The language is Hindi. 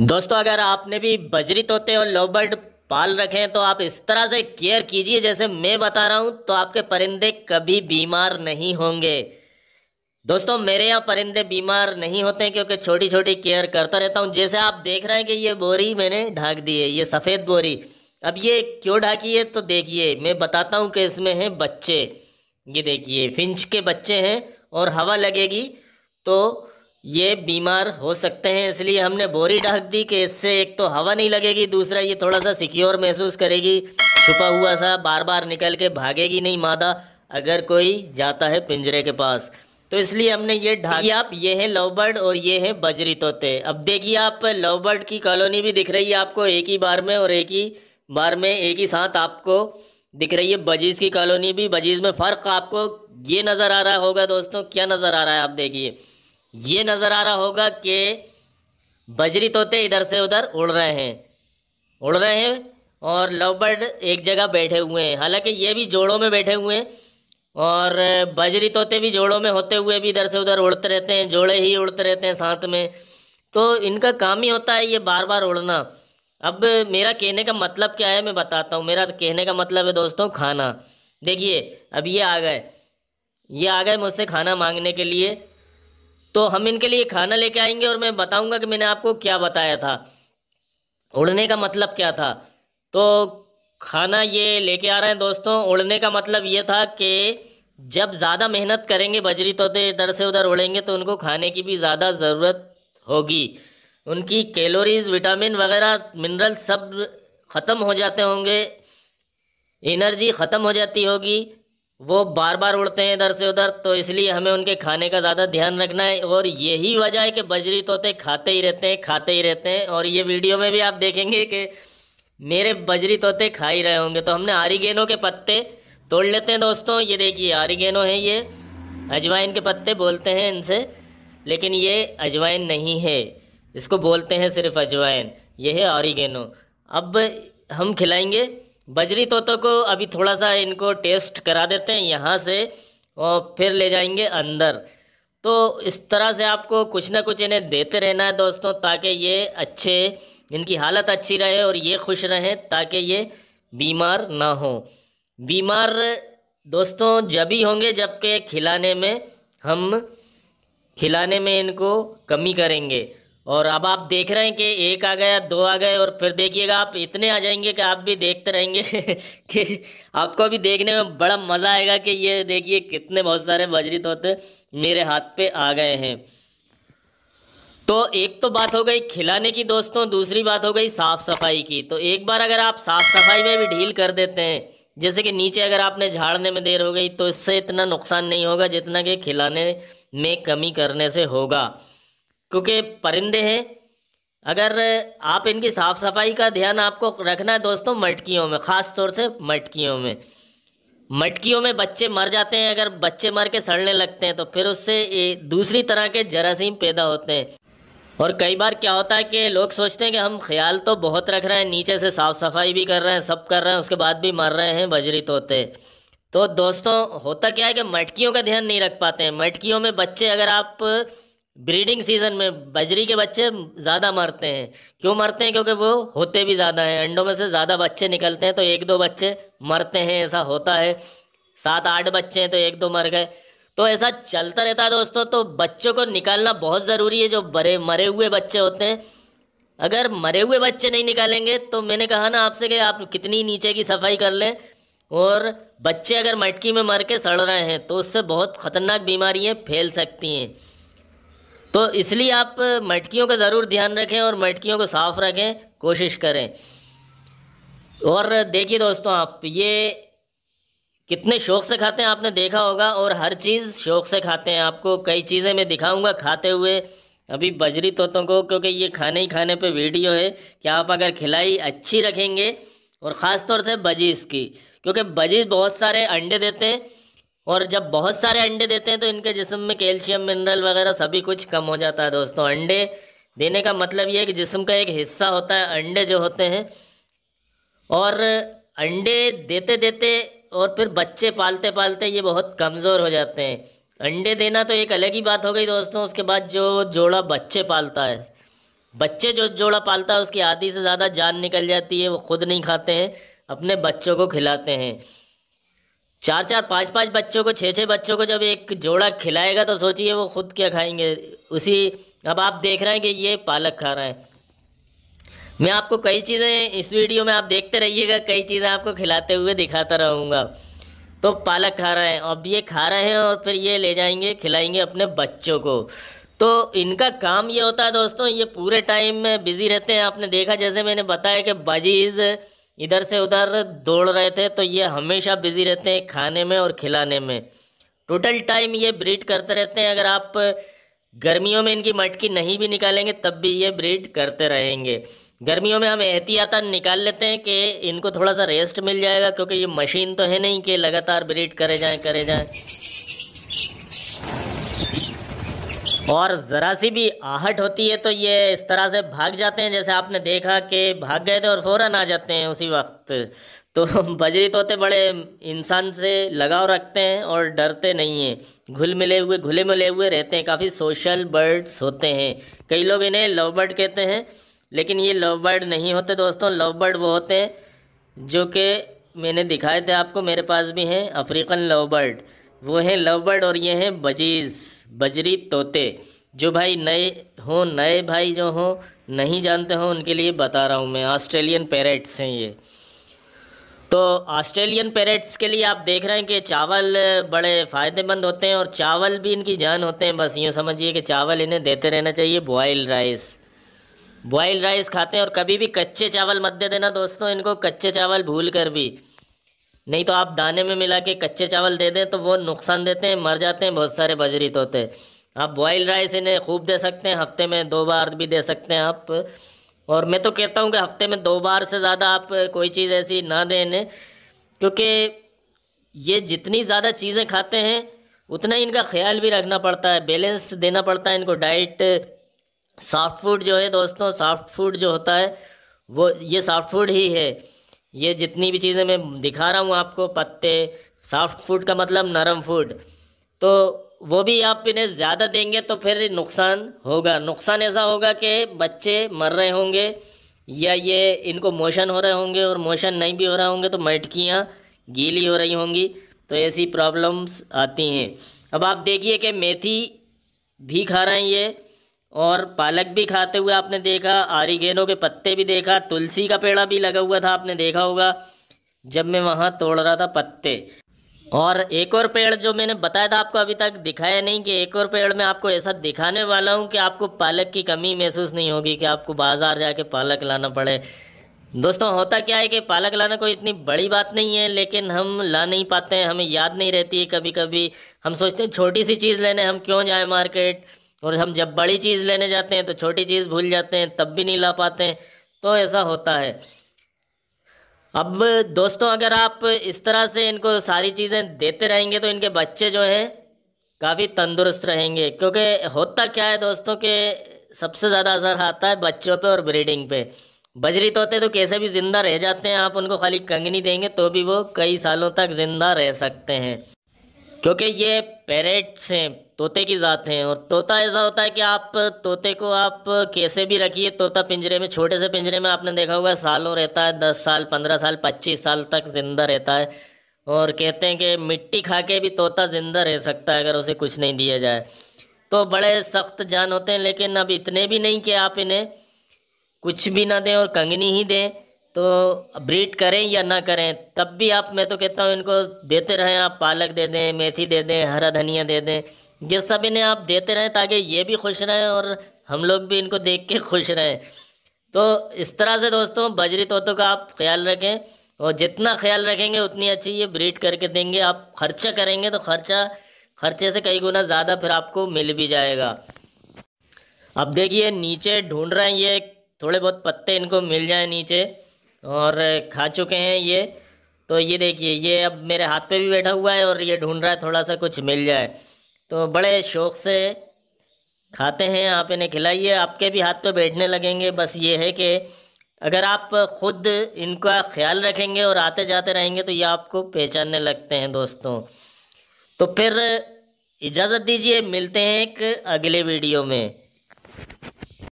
दोस्तों अगर आपने भी बजरी तोते और लोबर्ड पाल रखे हैं तो आप इस तरह से केयर कीजिए जैसे मैं बता रहा हूँ तो आपके परिंदे कभी बीमार नहीं होंगे दोस्तों मेरे यहाँ परिंदे बीमार नहीं होते हैं क्योंकि छोटी छोटी केयर करता रहता हूँ जैसे आप देख रहे हैं कि ये बोरी मैंने ढाक दी है ये सफ़ेद बोरी अब ये क्यों ढाकी है तो देखिए मैं बताता हूँ कि इसमें हैं बच्चे ये देखिए फिंच के बच्चे हैं और हवा लगेगी तो ये बीमार हो सकते हैं इसलिए हमने बोरी ढक दी कि इससे एक तो हवा नहीं लगेगी दूसरा ये थोड़ा सा सिक्योर महसूस करेगी छुपा हुआ सा बार बार निकल के भागेगी नहीं मादा अगर कोई जाता है पिंजरे के पास तो इसलिए हमने ये ढाक आप ये हैं लव बर्ड और ये हैं बजरी तोते अब देखिए आप लव बर्ड की कॉलोनी भी दिख रही है आपको एक ही बार में और एक ही बार में एक ही साथ आपको दिख रही है बजीज की कॉलोनी भी बजीज में फ़र्क आपको ये नज़र आ रहा होगा दोस्तों क्या नज़र आ रहा है आप देखिए ये नज़र आ रहा होगा कि बजरी तोते इधर से उधर उड़ रहे हैं उड़ रहे हैं और लव बर्ड एक जगह बैठे हुए हैं हालांकि ये भी जोड़ों में बैठे हुए हैं और बजरी तोते भी जोड़ों में होते हुए भी इधर से उधर उड़ते रहते हैं जोड़े ही उड़ते रहते हैं साथ में तो इनका काम ही होता है ये बार बार उड़ना अब मेरा कहने का मतलब क्या है मैं बताता हूँ मेरा कहने का मतलब है दोस्तों खाना देखिए अब ये आ गए ये आ गए मुझसे खाना मांगने के लिए तो हम इनके लिए खाना लेके आएंगे और मैं बताऊंगा कि मैंने आपको क्या बताया था उड़ने का मतलब क्या था तो खाना ये लेके आ रहे हैं दोस्तों उड़ने का मतलब ये था कि जब ज़्यादा मेहनत करेंगे बजरी तोते इधर से उधर उड़ेंगे तो उनको खाने की भी ज़्यादा ज़रूरत होगी उनकी कैलोरीज विटामिन वगैरह मिनरल सब ख़त्म हो जाते होंगे एनर्जी ख़त्म हो जाती होगी वो बार बार उड़ते हैं इधर से उधर तो इसलिए हमें उनके खाने का ज़्यादा ध्यान रखना है और यही वजह है कि बजरी तोते खाते ही रहते हैं खाते ही रहते हैं और ये वीडियो में भी आप देखेंगे कि मेरे बजरी तोते खा ही रहे होंगे तो हमने आरीगेनो के पत्ते तोड़ लेते हैं दोस्तों ये देखिए आरीगेनो है ये अजवाइन के पत्ते बोलते हैं इनसे लेकिन ये अजवाइन नहीं है इसको बोलते हैं सिर्फ अजवाइन ये है ऑरिगेनो अब हम खिलाएंगे बजरी तोतों को अभी थोड़ा सा इनको टेस्ट करा देते हैं यहाँ से और फिर ले जाएंगे अंदर तो इस तरह से आपको कुछ ना कुछ इन्हें देते रहना है दोस्तों ताकि ये अच्छे इनकी हालत अच्छी रहे और ये खुश रहें ताकि ये बीमार ना हो बीमार दोस्तों जब ही होंगे जबकि खिलाने में हम खिलाने में इनको कमी करेंगे और अब आप देख रहे हैं कि एक आ गया दो आ गए और फिर देखिएगा आप इतने आ जाएंगे कि आप भी देखते रहेंगे कि आपको भी देखने में बड़ा मज़ा आएगा कि ये देखिए कितने बहुत सारे बजरी तोते मेरे हाथ पे आ गए हैं तो एक तो बात हो गई खिलाने की दोस्तों दूसरी बात हो गई साफ़ सफाई की तो एक बार अगर आप साफ़ सफाई में भी ढील कर देते हैं जैसे कि नीचे अगर आपने झाड़ने में देर हो गई तो इससे इतना नुकसान नहीं होगा जितना कि खिलाने में कमी करने से होगा क्योंकि परिंदे हैं अगर आप इनकी साफ़ सफाई का ध्यान आपको रखना है दोस्तों मटकियों में ख़ास तौर से मटकियों में मटकियों में बच्चे मर जाते हैं अगर बच्चे मर के सड़ने लगते हैं तो फिर उससे दूसरी तरह के जरासीम पैदा होते हैं और कई बार क्या होता है कि लोग सोचते हैं कि हम ख्याल तो बहुत रख रहे हैं नीचे से साफ़ सफाई भी कर रहे हैं सब कर रहे हैं उसके बाद भी मर रहे हैं बजरी तोते तो दोस्तों होता क्या है कि मटकियों का ध्यान नहीं रख पाते हैं मटकियों में बच्चे अगर आप ब्रीडिंग सीजन में बजरी के बच्चे ज़्यादा मरते हैं क्यों मरते हैं क्योंकि वो होते भी ज़्यादा हैं अंडों में से ज़्यादा बच्चे निकलते हैं तो एक दो बच्चे मरते हैं ऐसा होता है सात आठ बच्चे हैं तो एक दो मर गए तो ऐसा चलता रहता है दोस्तों तो बच्चों को निकालना बहुत ज़रूरी है जो बड़े मरे हुए बच्चे होते हैं अगर मरे हुए बच्चे नहीं निकालेंगे तो मैंने कहा ना आपसे कि आप कितनी नीचे की सफाई कर लें और बच्चे अगर मटकी में मर के सड़ रहे हैं तो उससे बहुत ख़तरनाक बीमारियाँ फैल सकती हैं तो इसलिए आप मटकियों का ज़रूर ध्यान रखें और मटकियों को साफ़ रखें कोशिश करें और देखिए दोस्तों आप ये कितने शौक़ से खाते हैं आपने देखा होगा और हर चीज़ शौक़ से खाते हैं आपको कई चीज़ें मैं दिखाऊंगा खाते हुए अभी बजरी तोतों को क्योंकि ये खाने ही खाने पे वीडियो है कि आप अगर खिलाई अच्छी रखेंगे और ख़ास तौर से बजीज की क्योंकि बजीज बहुत सारे अंडे देते हैं और जब बहुत सारे अंडे देते हैं तो इनके जिस्म में कैल्शियम मिनरल वगैरह सभी कुछ कम हो जाता है दोस्तों अंडे देने का मतलब ये है कि जिस्म का एक हिस्सा होता है अंडे जो होते हैं और अंडे देते देते और फिर बच्चे पालते पालते ये बहुत कमज़ोर हो जाते हैं अंडे देना तो एक अलग ही बात हो गई दोस्तों उसके बाद जो जोड़ा बच्चे पालता है बच्चे जो जोड़ा पालता है उसकी आधी से ज़्यादा जान निकल जाती है वो खुद नहीं खाते हैं अपने बच्चों को खिलाते हैं चार चार पांच पांच बच्चों को छः छः बच्चों को जब एक जोड़ा खिलाएगा तो सोचिए वो खुद क्या खाएंगे उसी अब आप देख रहे हैं कि ये पालक खा रहे हैं मैं आपको कई चीज़ें इस वीडियो में आप देखते रहिएगा कई चीज़ें आपको खिलाते हुए दिखाता रहूँगा तो पालक खा रहे हैं अब ये खा रहे हैं और फिर ये ले जाएंगे खिलाएंगे अपने बच्चों को तो इनका काम ये होता है दोस्तों ये पूरे टाइम में बिज़ी रहते हैं आपने देखा जैसे मैंने बताया कि बजीज़ इधर से उधर दौड़ रहे थे तो ये हमेशा बिजी रहते हैं खाने में और खिलाने में टोटल टाइम ये ब्रीड करते रहते हैं अगर आप गर्मियों में इनकी मटकी नहीं भी निकालेंगे तब भी ये ब्रीड करते रहेंगे गर्मियों में हम एहतियातन निकाल लेते हैं कि इनको थोड़ा सा रेस्ट मिल जाएगा क्योंकि ये मशीन तो है नहीं कि लगातार ब्रीड करे जाएँ करे जाएँ और ज़रा सी भी आहट होती है तो ये इस तरह से भाग जाते हैं जैसे आपने देखा कि भाग गए थे और फ़ौरन आ जाते हैं उसी वक्त तो बजरी तोते बड़े इंसान से लगाव रखते हैं और डरते नहीं हैं घुल मिले हुए घुले मिले हुए रहते हैं काफ़ी सोशल बर्ड्स होते हैं कई लोग इन्हें लव बर्ड कहते हैं लेकिन ये लव बर्ड नहीं होते दोस्तों लव बर्ड वो होते हैं जो कि मैंने दिखाए थे आपको मेरे पास भी हैं अफ्रीकन लव बर्ड वो हैं लव बर्ड और ये हैं बजीज बजरी तोते जो भाई नए हों नए भाई जो हों नहीं जानते हों उनके लिए बता रहा हूँ मैं ऑस्ट्रेलियन पैरेट्स हैं ये तो ऑस्ट्रेलियन पैरेट्स के लिए आप देख रहे हैं कि चावल बड़े फ़ायदेमंद होते हैं और चावल भी इनकी जान होते हैं बस यूँ समझिए कि चावल इन्हें देते रहना चाहिए बॉयल राइस बॉयल राइस खाते हैं और कभी भी कच्चे चावल मत दे देना दोस्तों इनको कच्चे चावल भूल कर भी नहीं तो आप दाने में मिला के कच्चे चावल दे दें तो वो नुकसान देते हैं मर जाते हैं बहुत सारे बजरी तोते आप बॉयल राइस इन्हें खूब दे सकते हैं हफ्ते में दो बार भी दे सकते हैं आप और मैं तो कहता हूँ कि हफ्ते में दो बार से ज़्यादा आप कोई चीज़ ऐसी ना दें इन्हें क्योंकि ये जितनी ज़्यादा चीज़ें खाते हैं उतना ही इनका ख्याल भी रखना पड़ता है बैलेंस देना पड़ता है इनको डाइट सॉफ्ट फूड जो है दोस्तों सॉफ्ट फूड जो होता है वो ये सॉफ्ट फूड ही है ये जितनी भी चीज़ें मैं दिखा रहा हूँ आपको पत्ते सॉफ्ट फूड का मतलब नरम फूड तो वो भी आप इन्हें ज़्यादा देंगे तो फिर नुकसान होगा नुकसान ऐसा होगा कि बच्चे मर रहे होंगे या ये इनको मोशन हो रहे होंगे और मोशन नहीं भी हो रहे होंगे तो मटकियाँ गीली हो रही होंगी तो ऐसी प्रॉब्लम्स आती हैं अब आप देखिए कि मेथी भी खा रहे हैं ये और पालक भी खाते हुए आपने देखा आरीगेनो के पत्ते भी देखा तुलसी का पेड़ा भी लगा हुआ था आपने देखा होगा जब मैं वहाँ तोड़ रहा था पत्ते और एक और पेड़ जो मैंने बताया था आपको अभी तक दिखाया नहीं कि एक और पेड़ में आपको ऐसा दिखाने वाला हूँ कि आपको पालक की कमी महसूस नहीं होगी कि आपको बाज़ार जाके पालक लाना पड़े दोस्तों होता क्या है कि पालक लाना कोई इतनी बड़ी बात नहीं है लेकिन हम ला नहीं पाते हैं हमें याद नहीं रहती है कभी कभी हम सोचते हैं छोटी सी चीज़ लेने हम क्यों जाएँ मार्केट तो और हम जब बड़ी चीज़ लेने जाते हैं तो छोटी चीज़ भूल जाते हैं तब भी नहीं ला पाते हैं तो ऐसा होता है अब दोस्तों अगर आप इस तरह से इनको सारी चीज़ें देते रहेंगे तो इनके बच्चे जो हैं काफ़ी तंदुरुस्त रहेंगे क्योंकि होता क्या है दोस्तों के सबसे ज़्यादा असर आता है बच्चों पे और ब्रीडिंग पे बजरी तोते तो कैसे भी ज़िंदा रह जाते हैं आप उनको खाली कंगनी देंगे तो भी वो कई सालों तक ज़िंदा रह सकते हैं क्योंकि ये पेरेट्स हैं तोते की ज़ात हैं और तोता ऐसा होता है कि आप तोते को आप कैसे भी रखिए तोता पिंजरे में छोटे से पिंजरे में आपने देखा होगा सालों रहता है दस साल पंद्रह साल पच्चीस साल तक ज़िंदा रहता है और कहते हैं कि मिट्टी खा के भी तोता ज़िंदा रह सकता है अगर उसे कुछ नहीं दिया जाए तो बड़े सख्त जान होते हैं लेकिन अब इतने भी नहीं कि आप इन्हें कुछ भी ना दें और कंगनी ही दें तो ब्रीड करें या ना करें तब भी आप मैं तो कहता हूँ इनको देते रहें आप पालक दे दें मेथी दे दें हरा धनिया दे दें ये सब इन्हें आप देते रहें ताकि ये भी खुश रहें और हम लोग भी इनको देख के खुश रहें तो इस तरह से दोस्तों बजरी तोतों का आप ख्याल रखें और जितना ख्याल रखेंगे उतनी अच्छी ये ब्रीड करके देंगे आप खर्चा करेंगे तो खर्चा खर्चे से कई गुना ज़्यादा फिर आपको मिल भी जाएगा अब देखिए नीचे ढूंढ रहे हैं ये थोड़े बहुत पत्ते इनको मिल जाए नीचे और खा चुके हैं ये तो ये देखिए ये अब मेरे हाथ पे भी बैठा हुआ है और ये ढूंढ रहा है थोड़ा सा कुछ मिल जाए तो बड़े शौक़ से खाते हैं आप इन्हें खिलाइए आपके भी हाथ पे बैठने लगेंगे बस ये है कि अगर आप खुद इनका ख्याल रखेंगे और आते जाते रहेंगे तो ये आपको पहचानने लगते हैं दोस्तों तो फिर इजाज़त दीजिए मिलते हैं एक अगले वीडियो में